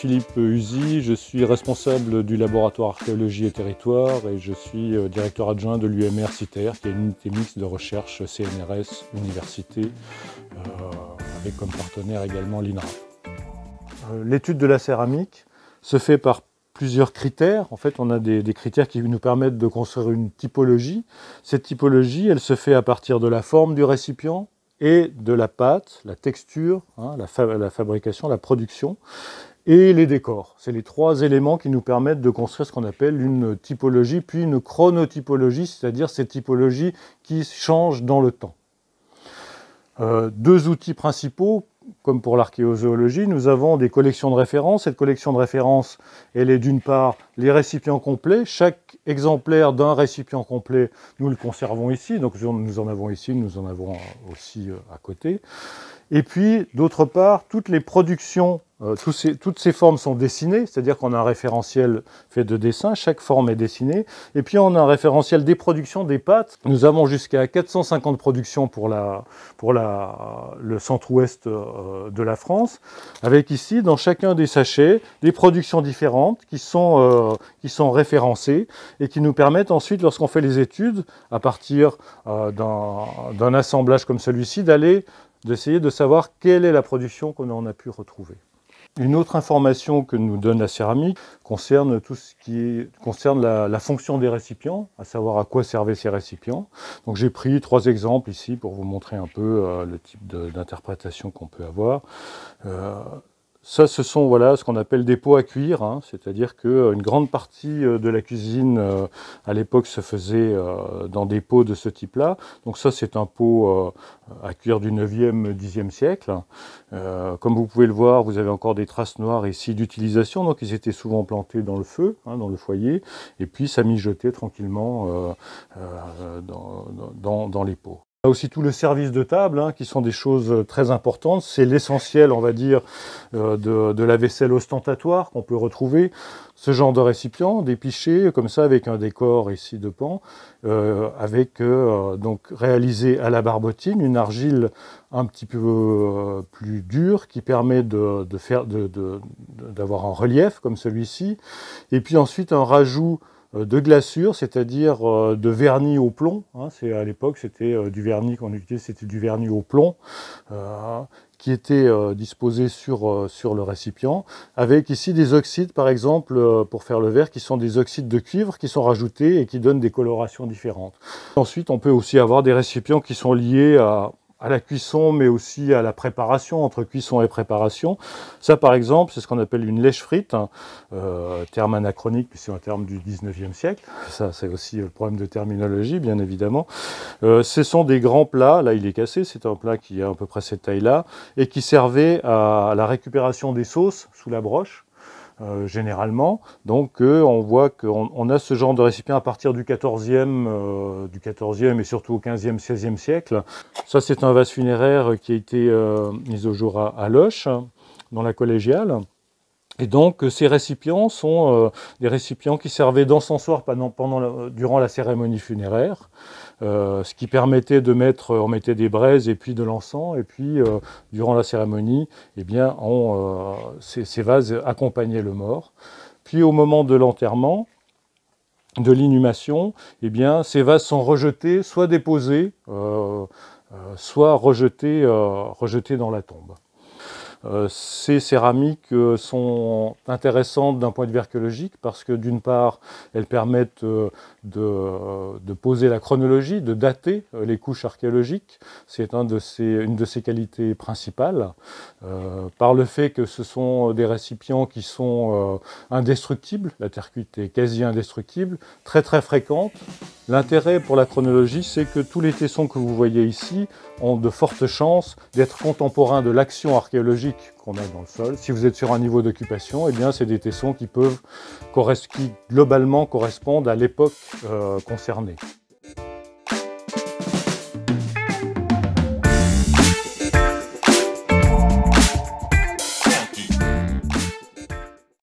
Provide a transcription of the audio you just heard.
Philippe Uzi, je suis responsable du laboratoire archéologie et territoire et je suis euh, directeur adjoint de l'UMR CITER, qui est une unité mixte de recherche CNRS Université, euh, avec comme partenaire également l'INRA. Euh, l'étude de la céramique se fait par plusieurs critères. En fait, on a des, critères qui nous permettent de construire une typologie. Cette typologie, elle se fait à partir de la forme du récipient et de la pâte, la texture, hein, la, fabrication, la production et les décors. C'est les trois éléments qui nous permettent de construire ce qu'on appelle une typologie, puis une chronotypologie, c'est-à-dire ces typologies qui changent dans le temps. Euh, deux outils principaux, comme pour l'archéozoologie, nous avons des collections de références. Cette collection de références, elle est d'une part les récipients complets. Chaque exemplaire d'un récipient complet, nous le conservons ici. Donc nous en avons ici, nous en avons aussi euh, à côté. Et puis, d'autre part, toutes les productions euh, ces, toutes ces formes sont dessinées, c'est-à-dire qu'on a un référentiel fait de dessins, chaque forme est dessinée, et puis on a un référentiel des productions, des pâtes. Nous avons jusqu'à 450 productions pour, la, pour la, le centre-ouest euh, de la France, avec ici, dans chacun des sachets, des productions différentes qui sont, euh, qui sont référencées et qui nous permettent ensuite, lorsqu'on fait les études, à partir d'un assemblage comme celui-ci, d'aller d'essayer de savoir quelle est la production qu'on a pu retrouver. Une autre information que nous donne la céramique concerne tout ce qui concerne la, fonction des récipients, à savoir à quoi servaient ces récipients. Donc j'ai pris trois exemples ici pour vous montrer un peu euh, le type d'interprétation qu'on peut avoir. Euh, ça, ce sont voilà, ce qu'on appelle des pots à cuire, hein. c'est-à-dire qu'une euh, grande partie euh, de la cuisine euh, à l'époque se faisait dans des pots de ce type-là. Donc ça, c'est un pot à cuire du 9e, 10e siècle. comme vous pouvez le voir, vous avez encore des traces noires ici d'utilisation, donc ils étaient souvent plantés dans le feu, hein, dans le foyer, et puis ça mijotait tranquillement dans les pots a aussi tout le service de table, hein, qui sont des choses euh, très importantes. C'est l'essentiel, on va dire, euh, de, la vaisselle ostentatoire qu'on peut retrouver. Ce genre de récipient, des pichets, comme ça, avec un décor ici de pan, euh, avec donc réalisé à la barbotine, une argile un petit peu plus dure qui permet de, faire, d'avoir un relief comme celui-ci. Et puis ensuite un rajout euh, de glaçure, c'est-à-dire euh, de vernis au plomb. Hein, c'est à l'époque, c'était euh, du vernis qu'on utilisait, c'était du vernis au plomb qui était disposé sur, sur le récipient, avec ici des oxydes, par exemple, pour faire le verre, qui sont des oxydes de cuivre qui sont rajoutés et qui donnent des colorations différentes. Ensuite, on peut aussi avoir des récipients qui sont liés à, à la cuisson, mais aussi à la préparation, entre cuisson et préparation. Ça, par exemple, c'est ce qu'on appelle une lèche frite, hein, euh, terme anachronique, puisque c'est un terme du 19e siècle. Ça, c'est aussi le problème de terminologie, bien évidemment. Euh, ce sont des grands plats, là, il est cassé, c'est un plat qui a à peu près cette taille-là, et qui servait à la récupération des sauces sous la broche euh, généralement. Donc euh, on voit qu'on a ce genre de récipient à partir du 14e, euh, du 14 et surtout au 15e, 16e siècle. Ça c'est un vase funéraire qui a été mis au jour à, à Loche, dans la collégiale. Et donc, euh, ces récipients sont euh, des récipients qui servaient d'encensoir pendant, durant la cérémonie funéraire, euh, ce qui permettait de mettre, on mettait des braises et puis de l'encens, et puis durant la cérémonie, eh bien, ces, vases accompagnaient le mort. Puis au moment de l'enterrement, de l'inhumation, eh bien, ces vases sont rejetés, soit déposés, soit rejetés, rejetés dans la tombe. Euh, ces céramiques euh, sont intéressantes d'un point de vue archéologique parce que d'une part, elles permettent euh, de, poser la chronologie, de dater les couches archéologiques. C'est une de ses qualités principales. par le fait que ce sont des récipients qui sont indestructibles, la terre cuite est quasi indestructible, très très fréquente. L'intérêt pour la chronologie, c'est que tous les tessons que vous voyez ici ont de fortes chances d'être contemporains de l'action archéologique qu'on a dans le sol. Si vous êtes sur un niveau d'occupation, eh bien, c'est des tessons qui peuvent, qui globalement correspondent à l'époque euh, concernée.